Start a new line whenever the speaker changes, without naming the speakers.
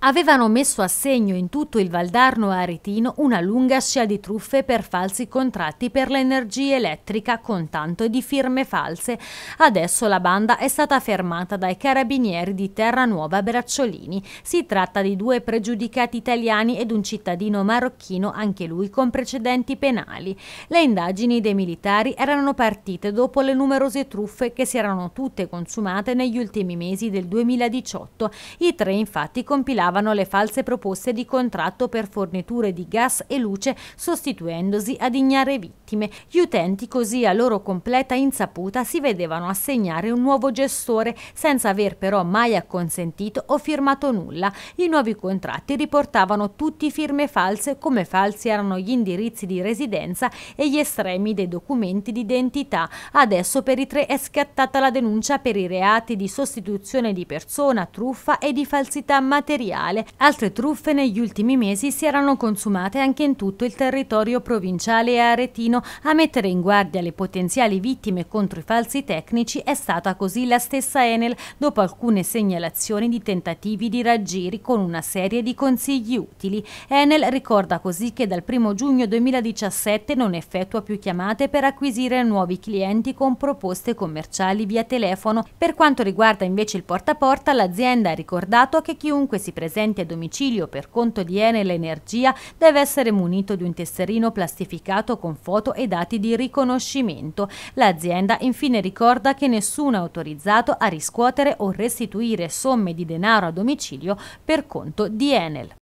avevano messo a segno in tutto il Valdarno aretino una lunga scia di truffe per falsi contratti per l'energia elettrica con tanto di firme false. Adesso la banda è stata fermata dai carabinieri di Terranuova Bracciolini. Si tratta di due pregiudicati italiani ed un cittadino marocchino, anche lui con precedenti penali. Le indagini dei militari erano partite dopo le numerose truffe che si erano tutte consumate negli ultimi mesi del 2018. I tre infatti compilavano aggravano le false proposte di contratto per forniture di gas e luce sostituendosi ad ignare vittime. Gli utenti così a loro completa insaputa si vedevano assegnare un nuovo gestore senza aver però mai acconsentito o firmato nulla. I nuovi contratti riportavano tutti firme false come falsi erano gli indirizzi di residenza e gli estremi dei documenti d'identità. Adesso per i tre è scattata la denuncia per i reati di sostituzione di persona, truffa e di falsità materiale. Natale. Altre truffe negli ultimi mesi si erano consumate anche in tutto il territorio provinciale e aretino. A mettere in guardia le potenziali vittime contro i falsi tecnici è stata così la stessa Enel, dopo alcune segnalazioni di tentativi di raggiri con una serie di consigli utili. Enel ricorda così che dal 1 giugno 2017 non effettua più chiamate per acquisire nuovi clienti con proposte commerciali via telefono. Per quanto riguarda invece il porta a porta, l'azienda ha ricordato che chiunque si presenta presenti a domicilio per conto di Enel Energia deve essere munito di un tesserino plastificato con foto e dati di riconoscimento. L'azienda infine ricorda che nessuno è autorizzato a riscuotere o restituire somme di denaro a domicilio per conto di Enel.